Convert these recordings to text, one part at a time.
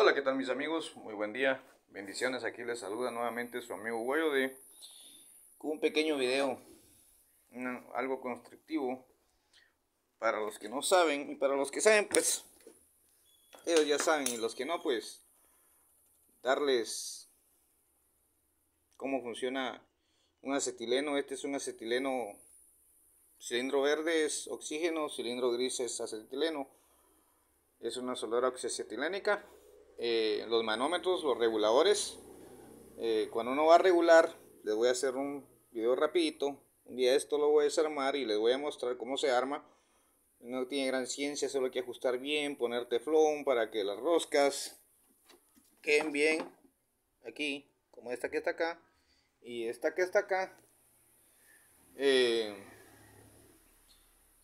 Hola, ¿qué tal mis amigos? Muy buen día. Bendiciones, aquí les saluda nuevamente su amigo de con un pequeño video, algo constructivo para los que no saben y para los que saben, pues ellos ya saben y los que no, pues darles cómo funciona un acetileno. Este es un acetileno cilindro verde es oxígeno, cilindro gris es acetileno. Es una solera oxiacetilénica eh, los manómetros, los reguladores. Eh, cuando uno va a regular, les voy a hacer un video rapidito. Un día esto lo voy a desarmar y les voy a mostrar cómo se arma. No tiene gran ciencia, solo hay que ajustar bien, poner teflón para que las roscas queden bien. Aquí, como esta que está acá y esta que está acá. Eh,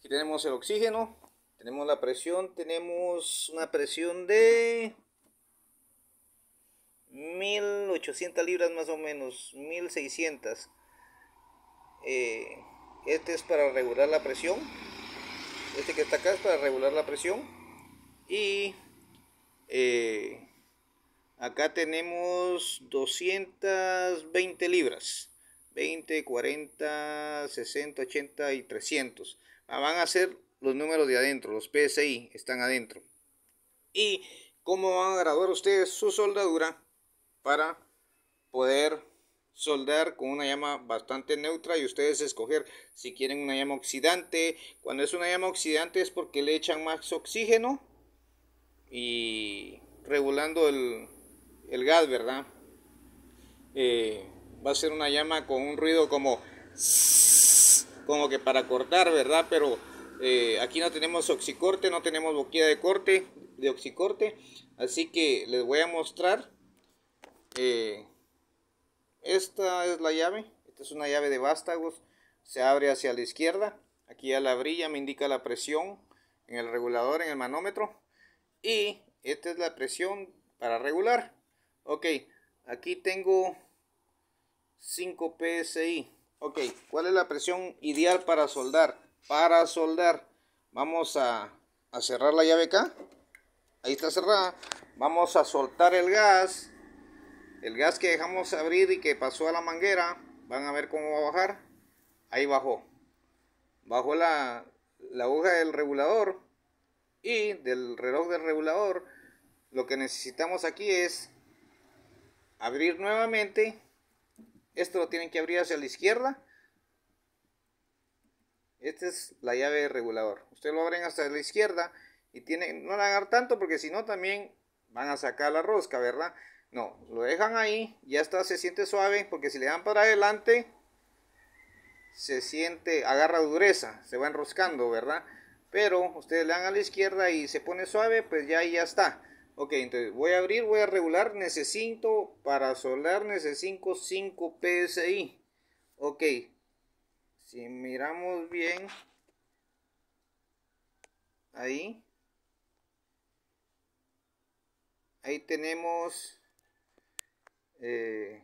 aquí tenemos el oxígeno, tenemos la presión, tenemos una presión de 1800 libras más o menos, 1600. Eh, este es para regular la presión. Este que está acá es para regular la presión. Y eh, acá tenemos 220 libras. 20, 40, 60, 80 y 300. Ah, van a ser los números de adentro, los PSI están adentro. ¿Y cómo van a graduar ustedes su soldadura? para poder soldar con una llama bastante neutra y ustedes escoger si quieren una llama oxidante. Cuando es una llama oxidante es porque le echan más oxígeno y regulando el, gas, ¿verdad? Eh, va a ser una llama con un ruido como como que para cortar, ¿verdad? Pero eh, aquí no tenemos oxicorte, no tenemos boquilla de corte, de oxicorte, así que les voy a mostrar eh, esta es la llave. Esta es una llave de vástagos. Se abre hacia la izquierda. Aquí a la brilla me indica la presión en el regulador, en el manómetro. Y esta es la presión para regular. Ok, aquí tengo 5 PSI. Ok, ¿cuál es la presión ideal para soldar? Para soldar, vamos a, a cerrar la llave acá. Ahí está cerrada. Vamos a soltar el gas el gas que dejamos abrir y que pasó a la manguera, van a ver cómo va a bajar, ahí bajó. Bajó la, aguja del regulador y del reloj del regulador. Lo que necesitamos aquí es abrir nuevamente. Esto lo tienen que abrir hacia la izquierda. Esta es la llave del regulador. Ustedes lo abren hasta la izquierda y tienen, no la agarrar tanto porque si no también van a sacar la rosca, ¿verdad? No, lo dejan ahí, ya está, se siente suave, porque si le dan para adelante, se siente, agarra dureza, se va enroscando, ¿verdad? Pero ustedes le dan a la izquierda y se pone suave, pues ya ahí ya está. Ok, entonces voy a abrir, voy a regular, necesito para solar, necesito 5 PSI. Ok, si miramos bien, ahí, ahí tenemos eh,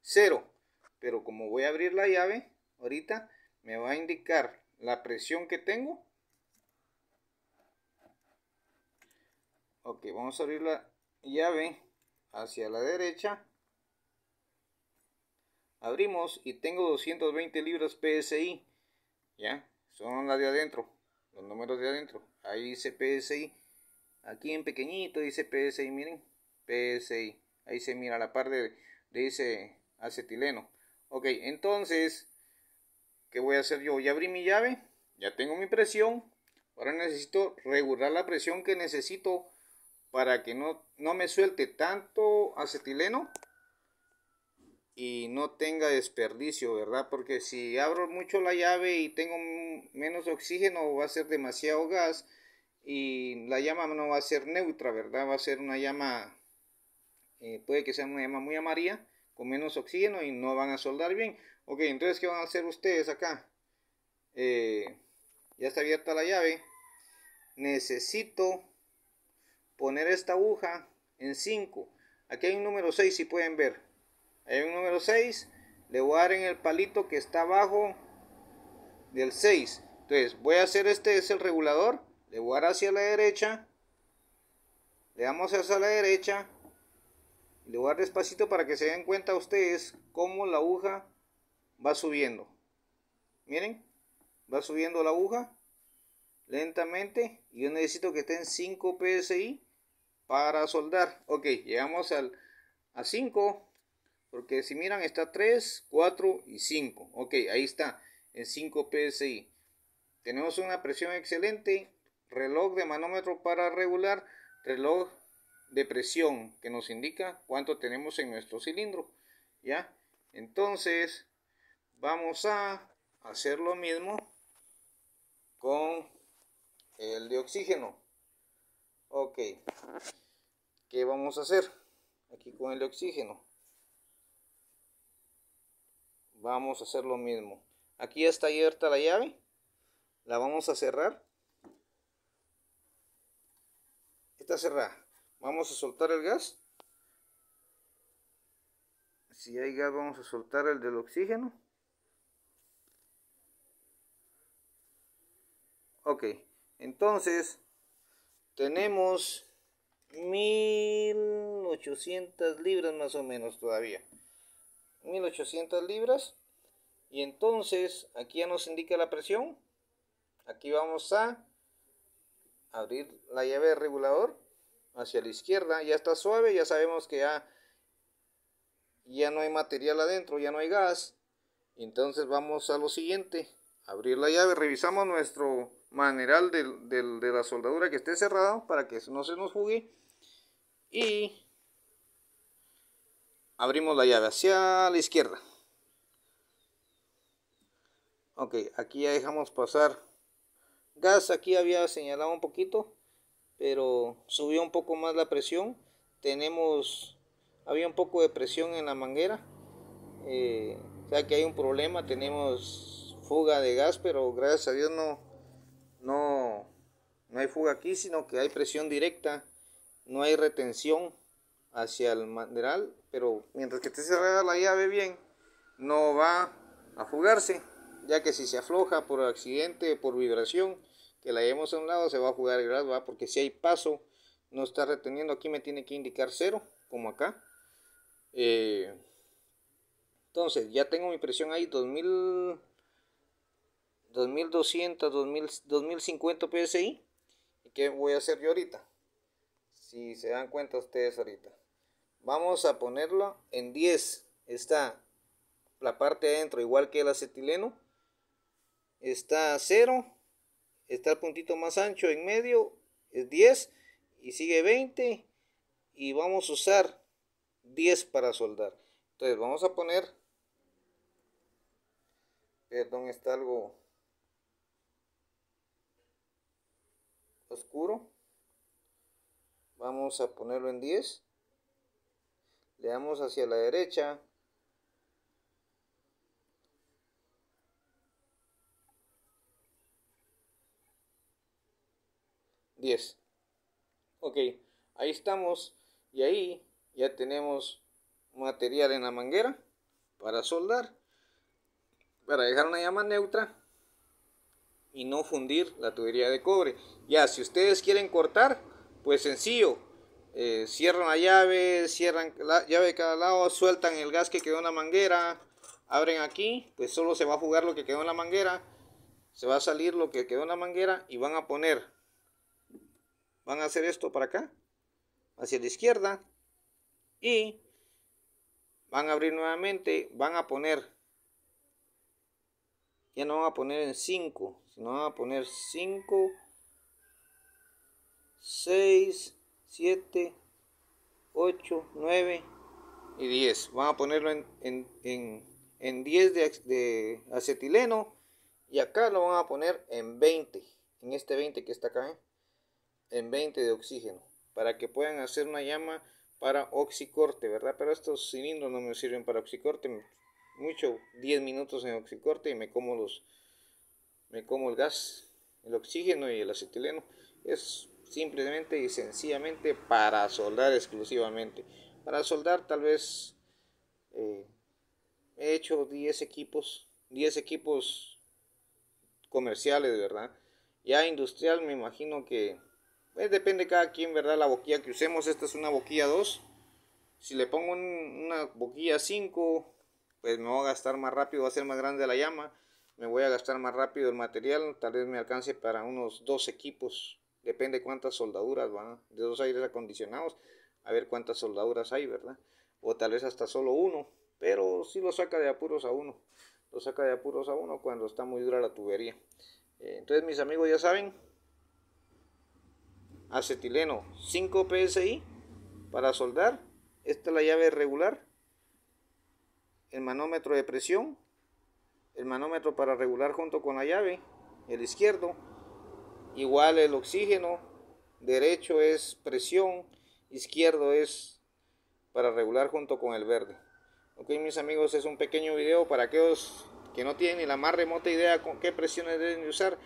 cero. Pero como voy a abrir la llave, ahorita me va a indicar la presión que tengo. Ok, vamos a abrir la llave hacia la derecha. Abrimos y tengo 220 libras PSI. ¿Ya? Son las de adentro. Los números de adentro. Ahí dice PSI. Aquí en pequeñito dice PSI, miren. PSI. Ahí se mira la parte de, ese acetileno. Ok, entonces, ¿qué voy a hacer yo? Ya abrí mi llave, ya tengo mi presión. Ahora necesito regular la presión que necesito para que no, no me suelte tanto acetileno y no tenga desperdicio, ¿verdad? Porque si abro mucho la llave y tengo menos oxígeno, va a ser demasiado gas y la llama no va a ser neutra, ¿verdad? Va a ser una llama eh, puede que sea una llama muy amarilla, con menos oxígeno y no van a soldar bien. Ok, entonces, ¿qué van a hacer ustedes acá? Eh, ya está abierta la llave. Necesito poner esta aguja en 5. Aquí hay un número 6, si pueden ver. Hay un número 6. Le voy a dar en el palito que está abajo del 6. Entonces, voy a hacer este, es el regulador. Le voy a dar hacia la derecha. Le damos hacia la derecha le voy a dar despacito para que se den cuenta ustedes cómo la aguja va subiendo. Miren, va subiendo la aguja lentamente. Y yo necesito que estén 5 PSI para soldar. Ok, llegamos al, a 5. Porque si miran está 3, 4 y 5. Ok, ahí está, en 5 PSI. Tenemos una presión excelente, reloj de manómetro para regular, reloj de presión que nos indica cuánto tenemos en nuestro cilindro. ¿Ya? Entonces, vamos a hacer lo mismo con el de oxígeno. Ok. ¿Qué vamos a hacer? Aquí con el de oxígeno. Vamos a hacer lo mismo. Aquí está abierta la llave. La vamos a cerrar. Está cerrada vamos a soltar el gas si hay gas vamos a soltar el del oxígeno ok entonces tenemos 1800 libras más o menos todavía 1800 libras y entonces aquí ya nos indica la presión aquí vamos a abrir la llave de regulador hacia la izquierda, ya está suave, ya sabemos que ya, ya no hay material adentro, ya no hay gas. Entonces vamos a lo siguiente, abrir la llave, revisamos nuestro maneral de, la soldadura que esté cerrado para que no se nos jugue y abrimos la llave hacia la izquierda. Ok, aquí ya dejamos pasar gas, aquí había señalado un poquito pero subió un poco más la presión. Tenemos, había un poco de presión en la manguera, eh, o sea que hay un problema, tenemos fuga de gas, pero gracias a Dios no, no, hay fuga aquí, sino que hay presión directa, no hay retención hacia el manderal pero mientras que esté cerrada la llave bien, no va a fugarse, ya que si se afloja por accidente, por vibración, que la llevemos a un lado se va a jugar el va porque si hay paso no está reteniendo aquí me tiene que indicar cero como acá eh, entonces ya tengo mi presión ahí 2000 2200 2000, 2050 psi y qué voy a hacer yo ahorita si se dan cuenta ustedes ahorita vamos a ponerlo en 10 está la parte adentro igual que el acetileno está cero 0 está el puntito más ancho en medio, es 10 y sigue 20 y vamos a usar 10 para soldar. Entonces vamos a poner, perdón, está algo oscuro. Vamos a ponerlo en 10. Le damos hacia la derecha Ok, ahí estamos y ahí ya tenemos material en la manguera para soldar, para dejar una llama neutra y no fundir la tubería de cobre. Ya, si ustedes quieren cortar, pues sencillo, eh, cierran la llave, cierran la llave de cada lado, sueltan el gas que quedó en la manguera, abren aquí, pues solo se va a jugar lo que quedó en la manguera, se va a salir lo que quedó en la manguera y van a poner van a hacer esto para acá, hacia la izquierda, y van a abrir nuevamente, van a poner, ya no van a poner en 5, sino van a poner 5, 6, 7, 8, 9 y 10. Van a ponerlo en, 10 de, de, acetileno y acá lo van a poner en 20, en este 20 que está acá. ¿eh? en 20 de oxígeno para que puedan hacer una llama para oxicorte, ¿verdad? Pero estos cilindros no me sirven para oxicorte, mucho 10 minutos en oxicorte y me como los me como el gas, el oxígeno y el acetileno. Es simplemente y sencillamente para soldar exclusivamente. Para soldar tal vez eh, he hecho 10 equipos, 10 equipos comerciales, ¿verdad? Ya industrial me imagino que pues, depende de cada quien, ¿verdad? La boquilla que usemos. Esta es una boquilla 2. Si le pongo una boquilla 5, pues me va a gastar más rápido, va a ser más grande la llama. Me voy a gastar más rápido el material. Tal vez me alcance para unos dos equipos. Depende cuántas soldaduras van. De dos aires acondicionados. A ver cuántas soldaduras hay, ¿verdad? O tal vez hasta solo uno. Pero si lo saca de apuros a uno. Lo saca de apuros a uno cuando está muy dura la tubería. Eh, entonces mis amigos ya saben, acetileno 5 psi para soldar. Esta es la llave regular. El manómetro de presión. El manómetro para regular junto con la llave. El izquierdo. Igual el oxígeno. Derecho es presión. Izquierdo es para regular junto con el verde. Ok mis amigos, es un pequeño video para aquellos que no tienen ni la más remota idea con qué presiones deben usar.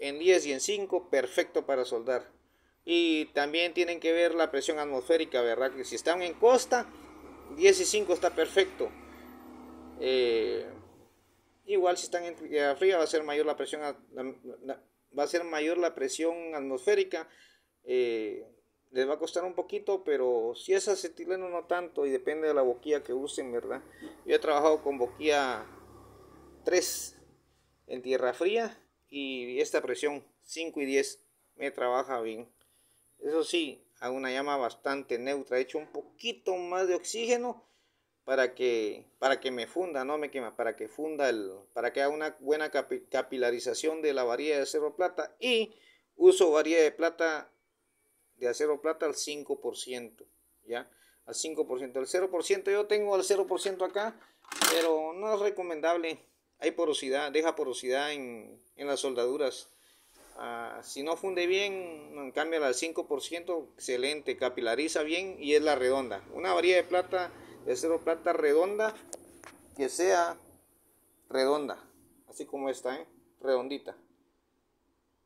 En 10 y en 5, perfecto para soldar. Y también tienen que ver la presión atmosférica, ¿verdad? Que si están en costa, 10 y 5 está perfecto. Eh, igual si están en tierra eh, fría va a ser mayor la presión, va a ser mayor la presión atmosférica. Eh, les va a costar un poquito, pero si es acetileno no tanto y depende de la boquilla que usen, ¿verdad? Yo he trabajado con boquilla 3 en tierra fría y esta presión 5 y 10 me trabaja bien. Eso sí, a una llama bastante neutra. He hecho un poquito más de oxígeno para que, para que me funda, no me quema, para que funda el, para que haga una buena capilarización de la varilla de acero plata y uso varilla de plata de acero plata al 5%, ¿ya? Al 5%, al 0% yo tengo al 0% acá, pero no es recomendable. Hay porosidad, deja porosidad en, en las soldaduras Ah, si no funde bien, cambia al 5%, excelente, capilariza bien y es la redonda. Una varilla de plata, de cero plata redonda, que sea redonda, así como esta, ¿eh? redondita.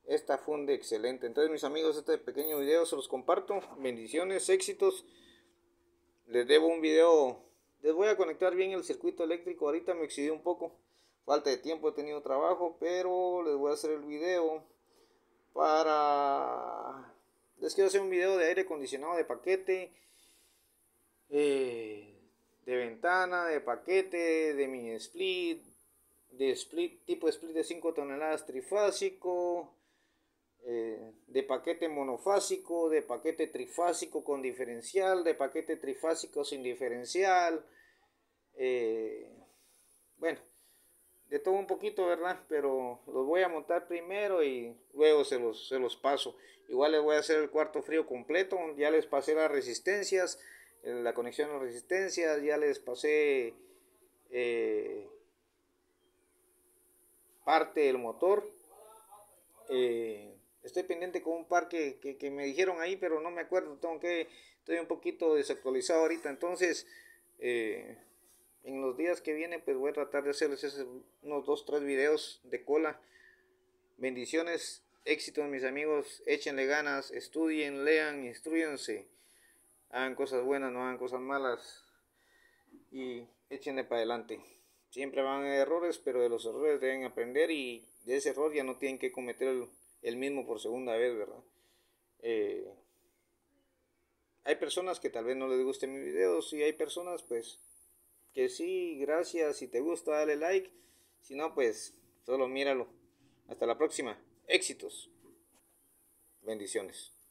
Esta funde excelente. Entonces, mis amigos, este pequeño video se los comparto. Bendiciones, éxitos. Les debo un video. Les voy a conectar bien el circuito eléctrico. Ahorita me excedí un poco. Falta de tiempo, he tenido trabajo, pero les voy a hacer el video para... Les quiero hacer un video de aire acondicionado de paquete, eh, de ventana, de paquete, de mini split, de split tipo split de 5 toneladas trifásico, eh, de paquete monofásico, de paquete trifásico con diferencial, de paquete trifásico sin diferencial. Eh, bueno, de todo un poquito, ¿verdad? Pero los voy a montar primero y luego se los, se los paso. Igual les voy a hacer el cuarto frío completo, ya les pasé las resistencias, eh, la conexión a las resistencias, ya les pasé eh, parte del motor. Eh, estoy pendiente con un par que, me dijeron ahí, pero no me acuerdo, tengo que, estoy un poquito desactualizado ahorita, entonces en los días que vienen pues voy a tratar de hacerles esos, unos dos tres videos de cola bendiciones éxitos mis amigos échenle ganas estudien lean instruyense hagan cosas buenas no hagan cosas malas y échenle para adelante siempre van a errores pero de los errores deben aprender y de ese error ya no tienen que cometer el, mismo por segunda vez verdad eh, hay personas que tal vez no les gusten mis videos y hay personas pues que sí, gracias. Si te gusta, dale like. Si no, pues solo míralo. Hasta la próxima. Éxitos. Bendiciones.